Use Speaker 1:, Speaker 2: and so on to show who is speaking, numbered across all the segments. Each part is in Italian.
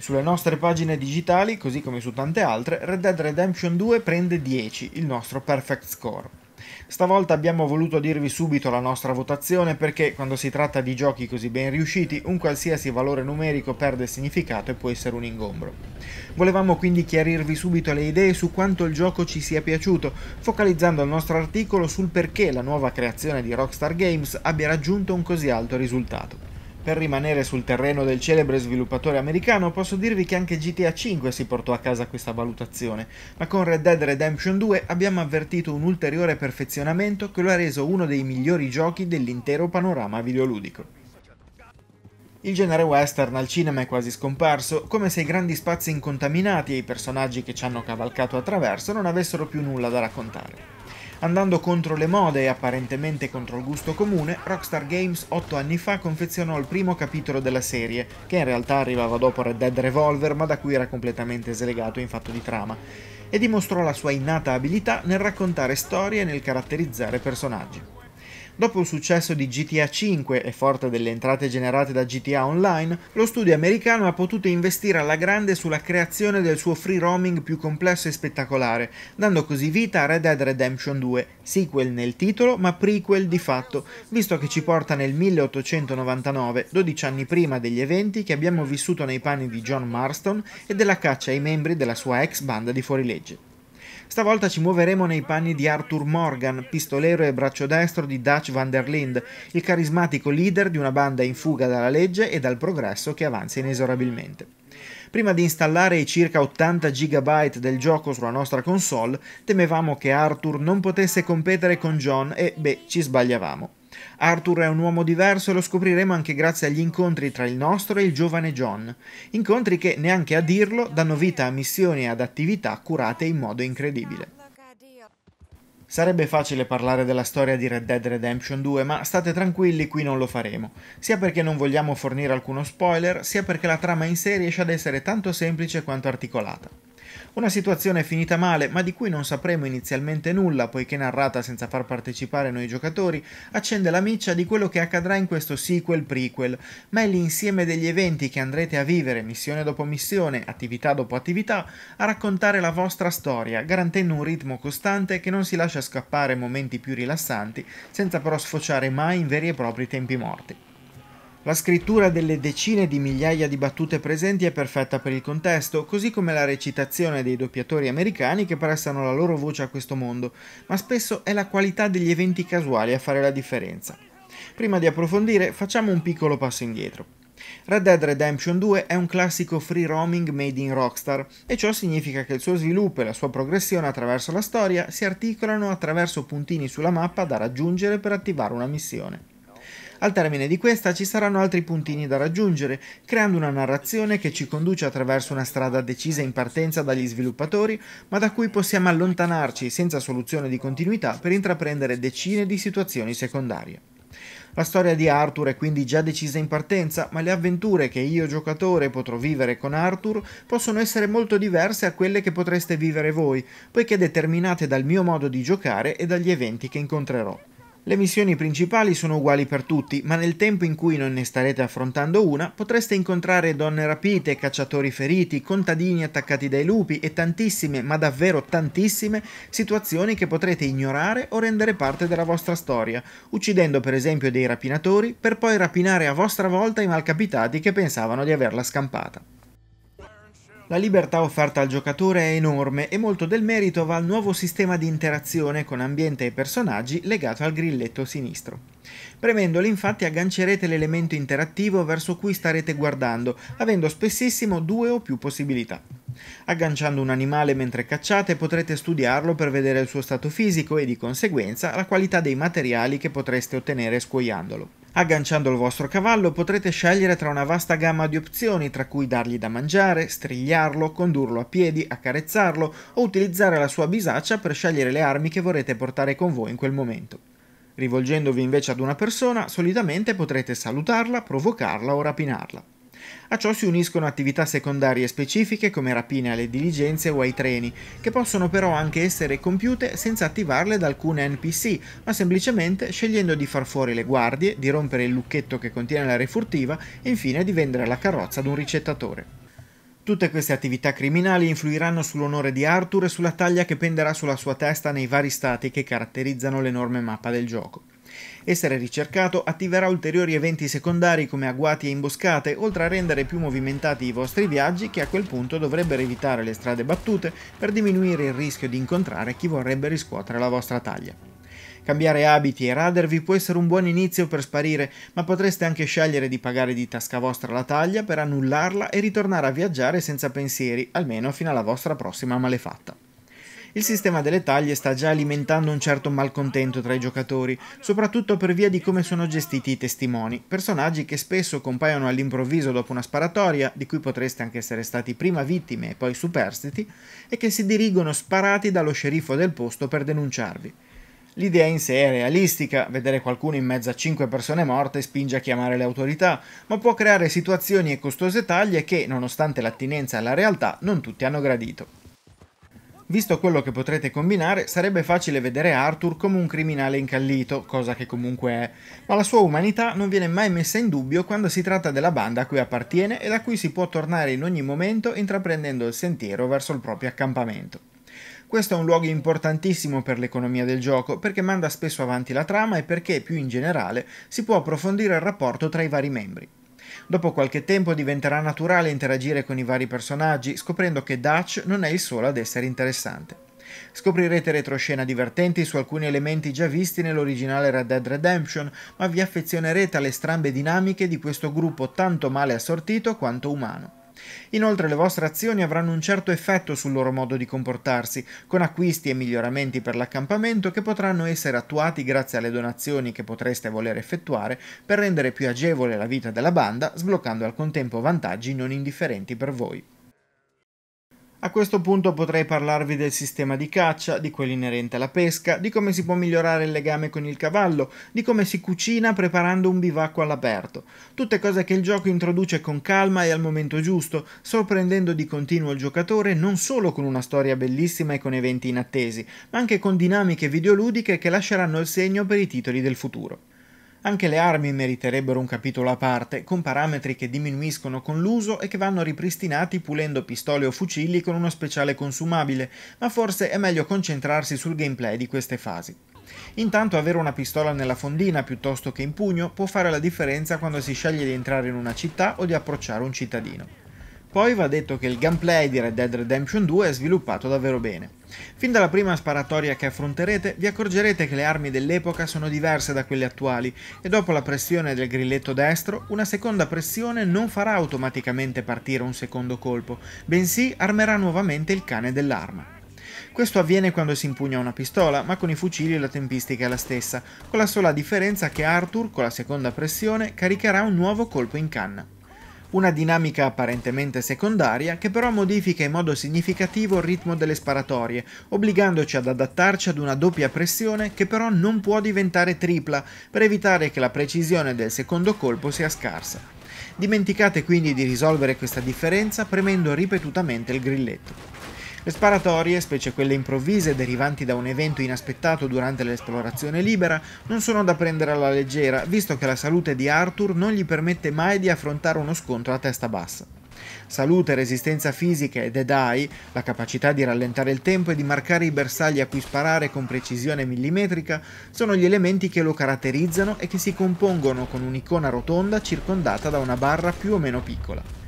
Speaker 1: Sulle nostre pagine digitali, così come su tante altre, Red Dead Redemption 2 prende 10, il nostro perfect score. Stavolta abbiamo voluto dirvi subito la nostra votazione perché quando si tratta di giochi così ben riusciti un qualsiasi valore numerico perde significato e può essere un ingombro. Volevamo quindi chiarirvi subito le idee su quanto il gioco ci sia piaciuto, focalizzando il nostro articolo sul perché la nuova creazione di Rockstar Games abbia raggiunto un così alto risultato. Per rimanere sul terreno del celebre sviluppatore americano, posso dirvi che anche GTA V si portò a casa questa valutazione, ma con Red Dead Redemption 2 abbiamo avvertito un ulteriore perfezionamento che lo ha reso uno dei migliori giochi dell'intero panorama videoludico. Il genere western al cinema è quasi scomparso, come se i grandi spazi incontaminati e i personaggi che ci hanno cavalcato attraverso non avessero più nulla da raccontare. Andando contro le mode e apparentemente contro il gusto comune, Rockstar Games otto anni fa confezionò il primo capitolo della serie, che in realtà arrivava dopo Red Dead Revolver ma da cui era completamente slegato in fatto di trama, e dimostrò la sua innata abilità nel raccontare storie e nel caratterizzare personaggi. Dopo il successo di GTA V e forte delle entrate generate da GTA Online, lo studio americano ha potuto investire alla grande sulla creazione del suo free roaming più complesso e spettacolare, dando così vita a Red Dead Redemption 2, sequel nel titolo ma prequel di fatto, visto che ci porta nel 1899, 12 anni prima degli eventi che abbiamo vissuto nei panni di John Marston e della caccia ai membri della sua ex banda di fuorilegge. Stavolta ci muoveremo nei panni di Arthur Morgan, pistolero e braccio destro di Dutch van der Linde, il carismatico leader di una banda in fuga dalla legge e dal progresso che avanza inesorabilmente. Prima di installare i circa 80 GB del gioco sulla nostra console, temevamo che Arthur non potesse competere con John e, beh, ci sbagliavamo. Arthur è un uomo diverso e lo scopriremo anche grazie agli incontri tra il nostro e il giovane John, incontri che, neanche a dirlo, danno vita a missioni e ad attività curate in modo incredibile. Sarebbe facile parlare della storia di Red Dead Redemption 2, ma state tranquilli, qui non lo faremo, sia perché non vogliamo fornire alcuno spoiler, sia perché la trama in sé riesce ad essere tanto semplice quanto articolata. Una situazione finita male, ma di cui non sapremo inizialmente nulla, poiché narrata senza far partecipare noi giocatori, accende la miccia di quello che accadrà in questo sequel prequel, ma è l'insieme degli eventi che andrete a vivere missione dopo missione, attività dopo attività, a raccontare la vostra storia, garantendo un ritmo costante che non si lascia scappare momenti più rilassanti, senza però sfociare mai in veri e propri tempi morti. La scrittura delle decine di migliaia di battute presenti è perfetta per il contesto, così come la recitazione dei doppiatori americani che prestano la loro voce a questo mondo, ma spesso è la qualità degli eventi casuali a fare la differenza. Prima di approfondire, facciamo un piccolo passo indietro. Red Dead Redemption 2 è un classico free roaming made in Rockstar e ciò significa che il suo sviluppo e la sua progressione attraverso la storia si articolano attraverso puntini sulla mappa da raggiungere per attivare una missione. Al termine di questa ci saranno altri puntini da raggiungere, creando una narrazione che ci conduce attraverso una strada decisa in partenza dagli sviluppatori, ma da cui possiamo allontanarci senza soluzione di continuità per intraprendere decine di situazioni secondarie. La storia di Arthur è quindi già decisa in partenza, ma le avventure che io giocatore potrò vivere con Arthur possono essere molto diverse a quelle che potreste vivere voi, poiché determinate dal mio modo di giocare e dagli eventi che incontrerò. Le missioni principali sono uguali per tutti, ma nel tempo in cui non ne starete affrontando una, potreste incontrare donne rapite, cacciatori feriti, contadini attaccati dai lupi e tantissime, ma davvero tantissime, situazioni che potrete ignorare o rendere parte della vostra storia, uccidendo per esempio dei rapinatori per poi rapinare a vostra volta i malcapitati che pensavano di averla scampata. La libertà offerta al giocatore è enorme e molto del merito va al nuovo sistema di interazione con ambiente e personaggi legato al grilletto sinistro. Premendoli infatti aggancerete l'elemento interattivo verso cui starete guardando, avendo spessissimo due o più possibilità. Agganciando un animale mentre cacciate potrete studiarlo per vedere il suo stato fisico e di conseguenza la qualità dei materiali che potreste ottenere scuoiandolo. Agganciando il vostro cavallo potrete scegliere tra una vasta gamma di opzioni tra cui dargli da mangiare, strigliarlo, condurlo a piedi, accarezzarlo o utilizzare la sua bisaccia per scegliere le armi che vorrete portare con voi in quel momento. Rivolgendovi invece ad una persona, solitamente potrete salutarla, provocarla o rapinarla. A ciò si uniscono attività secondarie specifiche come rapine alle diligenze o ai treni, che possono però anche essere compiute senza attivarle da alcun NPC, ma semplicemente scegliendo di far fuori le guardie, di rompere il lucchetto che contiene la refurtiva e infine di vendere la carrozza ad un ricettatore. Tutte queste attività criminali influiranno sull'onore di Arthur e sulla taglia che penderà sulla sua testa nei vari stati che caratterizzano l'enorme mappa del gioco. Essere ricercato attiverà ulteriori eventi secondari come agguati e imboscate, oltre a rendere più movimentati i vostri viaggi che a quel punto dovrebbero evitare le strade battute per diminuire il rischio di incontrare chi vorrebbe riscuotere la vostra taglia. Cambiare abiti e radervi può essere un buon inizio per sparire, ma potreste anche scegliere di pagare di tasca vostra la taglia per annullarla e ritornare a viaggiare senza pensieri, almeno fino alla vostra prossima malefatta. Il sistema delle taglie sta già alimentando un certo malcontento tra i giocatori, soprattutto per via di come sono gestiti i testimoni, personaggi che spesso compaiono all'improvviso dopo una sparatoria, di cui potreste anche essere stati prima vittime e poi superstiti, e che si dirigono sparati dallo sceriffo del posto per denunciarvi. L'idea in sé è realistica, vedere qualcuno in mezzo a 5 persone morte spinge a chiamare le autorità, ma può creare situazioni e costose taglie che, nonostante l'attinenza alla realtà, non tutti hanno gradito. Visto quello che potrete combinare, sarebbe facile vedere Arthur come un criminale incallito, cosa che comunque è, ma la sua umanità non viene mai messa in dubbio quando si tratta della banda a cui appartiene e da cui si può tornare in ogni momento intraprendendo il sentiero verso il proprio accampamento. Questo è un luogo importantissimo per l'economia del gioco perché manda spesso avanti la trama e perché, più in generale, si può approfondire il rapporto tra i vari membri. Dopo qualche tempo diventerà naturale interagire con i vari personaggi, scoprendo che Dutch non è il solo ad essere interessante. Scoprirete retroscena divertenti su alcuni elementi già visti nell'originale Red Dead Redemption, ma vi affezionerete alle strambe dinamiche di questo gruppo tanto male assortito quanto umano. Inoltre le vostre azioni avranno un certo effetto sul loro modo di comportarsi, con acquisti e miglioramenti per l'accampamento che potranno essere attuati grazie alle donazioni che potreste voler effettuare per rendere più agevole la vita della banda, sbloccando al contempo vantaggi non indifferenti per voi. A questo punto potrei parlarvi del sistema di caccia, di quello inerente alla pesca, di come si può migliorare il legame con il cavallo, di come si cucina preparando un bivacco all'aperto. Tutte cose che il gioco introduce con calma e al momento giusto, sorprendendo di continuo il giocatore non solo con una storia bellissima e con eventi inattesi, ma anche con dinamiche videoludiche che lasceranno il segno per i titoli del futuro. Anche le armi meriterebbero un capitolo a parte, con parametri che diminuiscono con l'uso e che vanno ripristinati pulendo pistole o fucili con uno speciale consumabile, ma forse è meglio concentrarsi sul gameplay di queste fasi. Intanto avere una pistola nella fondina piuttosto che in pugno può fare la differenza quando si sceglie di entrare in una città o di approcciare un cittadino. Poi va detto che il gameplay di Red Dead Redemption 2 è sviluppato davvero bene. Fin dalla prima sparatoria che affronterete vi accorgerete che le armi dell'epoca sono diverse da quelle attuali e dopo la pressione del grilletto destro una seconda pressione non farà automaticamente partire un secondo colpo, bensì armerà nuovamente il cane dell'arma. Questo avviene quando si impugna una pistola, ma con i fucili la tempistica è la stessa, con la sola differenza che Arthur, con la seconda pressione, caricherà un nuovo colpo in canna una dinamica apparentemente secondaria che però modifica in modo significativo il ritmo delle sparatorie, obbligandoci ad adattarci ad una doppia pressione che però non può diventare tripla per evitare che la precisione del secondo colpo sia scarsa. Dimenticate quindi di risolvere questa differenza premendo ripetutamente il grilletto. Le sparatorie, specie quelle improvvise derivanti da un evento inaspettato durante l'esplorazione libera, non sono da prendere alla leggera, visto che la salute di Arthur non gli permette mai di affrontare uno scontro a testa bassa. Salute, resistenza fisica e dead eye, la capacità di rallentare il tempo e di marcare i bersagli a cui sparare con precisione millimetrica, sono gli elementi che lo caratterizzano e che si compongono con un'icona rotonda circondata da una barra più o meno piccola.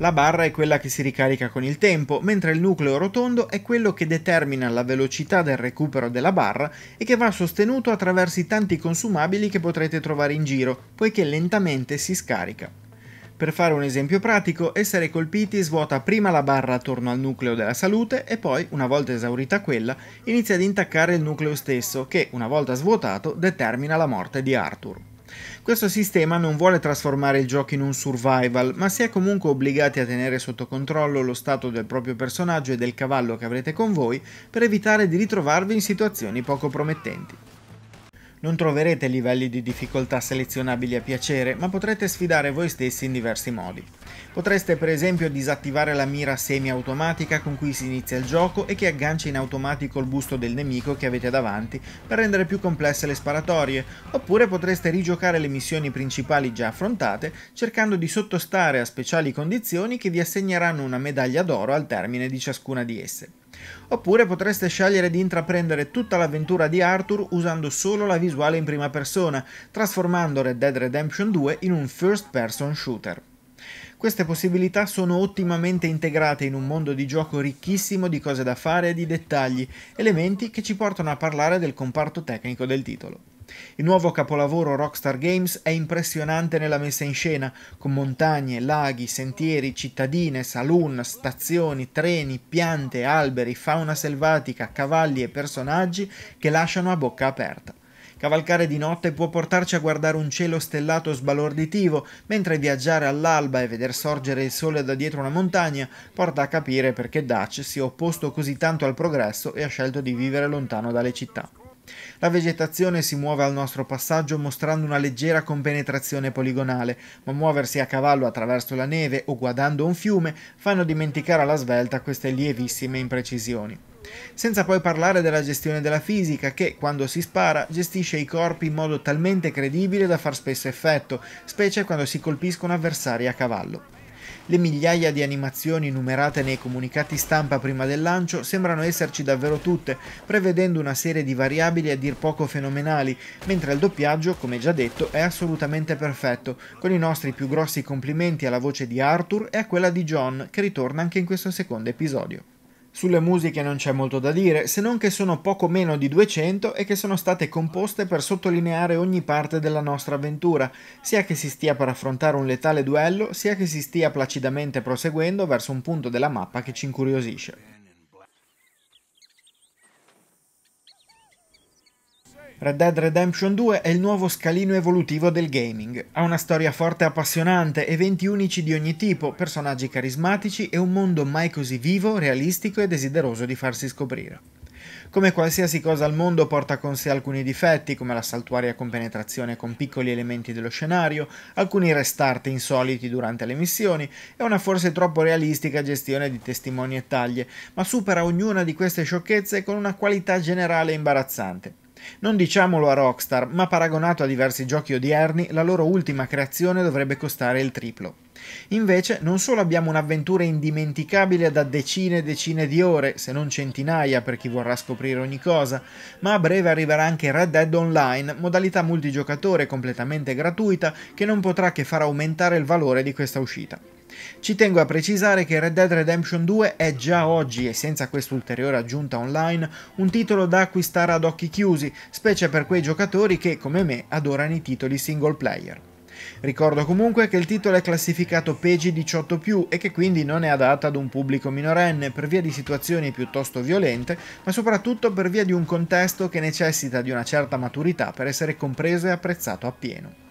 Speaker 1: La barra è quella che si ricarica con il tempo, mentre il nucleo rotondo è quello che determina la velocità del recupero della barra e che va sostenuto attraverso i tanti consumabili che potrete trovare in giro, poiché lentamente si scarica. Per fare un esempio pratico, essere colpiti svuota prima la barra attorno al nucleo della salute e poi, una volta esaurita quella, inizia ad intaccare il nucleo stesso che, una volta svuotato, determina la morte di Arthur. Questo sistema non vuole trasformare il gioco in un survival, ma si è comunque obbligati a tenere sotto controllo lo stato del proprio personaggio e del cavallo che avrete con voi per evitare di ritrovarvi in situazioni poco promettenti. Non troverete livelli di difficoltà selezionabili a piacere, ma potrete sfidare voi stessi in diversi modi. Potreste per esempio disattivare la mira semi-automatica con cui si inizia il gioco e che aggancia in automatico il busto del nemico che avete davanti per rendere più complesse le sparatorie, oppure potreste rigiocare le missioni principali già affrontate cercando di sottostare a speciali condizioni che vi assegneranno una medaglia d'oro al termine di ciascuna di esse. Oppure potreste scegliere di intraprendere tutta l'avventura di Arthur usando solo la visuale in prima persona, trasformando Red Dead Redemption 2 in un first person shooter. Queste possibilità sono ottimamente integrate in un mondo di gioco ricchissimo di cose da fare e di dettagli, elementi che ci portano a parlare del comparto tecnico del titolo. Il nuovo capolavoro Rockstar Games è impressionante nella messa in scena, con montagne, laghi, sentieri, cittadine, saloon, stazioni, treni, piante, alberi, fauna selvatica, cavalli e personaggi che lasciano a bocca aperta. Cavalcare di notte può portarci a guardare un cielo stellato sbalorditivo, mentre viaggiare all'alba e veder sorgere il sole da dietro una montagna porta a capire perché Dutch si è opposto così tanto al progresso e ha scelto di vivere lontano dalle città. La vegetazione si muove al nostro passaggio mostrando una leggera compenetrazione poligonale, ma muoversi a cavallo attraverso la neve o guardando un fiume fanno dimenticare alla svelta queste lievissime imprecisioni. Senza poi parlare della gestione della fisica che, quando si spara, gestisce i corpi in modo talmente credibile da far spesso effetto, specie quando si colpiscono avversari a cavallo. Le migliaia di animazioni numerate nei comunicati stampa prima del lancio sembrano esserci davvero tutte, prevedendo una serie di variabili a dir poco fenomenali, mentre il doppiaggio, come già detto, è assolutamente perfetto, con i nostri più grossi complimenti alla voce di Arthur e a quella di John, che ritorna anche in questo secondo episodio. Sulle musiche non c'è molto da dire, se non che sono poco meno di 200 e che sono state composte per sottolineare ogni parte della nostra avventura, sia che si stia per affrontare un letale duello, sia che si stia placidamente proseguendo verso un punto della mappa che ci incuriosisce. Red Dead Redemption 2 è il nuovo scalino evolutivo del gaming. Ha una storia forte e appassionante, eventi unici di ogni tipo, personaggi carismatici e un mondo mai così vivo, realistico e desideroso di farsi scoprire. Come qualsiasi cosa al mondo porta con sé alcuni difetti, come la saltuaria compenetrazione con piccoli elementi dello scenario, alcuni restart insoliti durante le missioni e una forse troppo realistica gestione di testimoni e taglie, ma supera ognuna di queste sciocchezze con una qualità generale imbarazzante. Non diciamolo a Rockstar, ma paragonato a diversi giochi odierni, la loro ultima creazione dovrebbe costare il triplo. Invece, non solo abbiamo un'avventura indimenticabile da decine e decine di ore, se non centinaia per chi vorrà scoprire ogni cosa, ma a breve arriverà anche Red Dead Online, modalità multigiocatore completamente gratuita che non potrà che far aumentare il valore di questa uscita. Ci tengo a precisare che Red Dead Redemption 2 è già oggi e senza quest'ulteriore aggiunta online un titolo da acquistare ad occhi chiusi, specie per quei giocatori che, come me, adorano i titoli single player. Ricordo comunque che il titolo è classificato PEGI 18+, e che quindi non è adatto ad un pubblico minorenne per via di situazioni piuttosto violente, ma soprattutto per via di un contesto che necessita di una certa maturità per essere compreso e apprezzato appieno.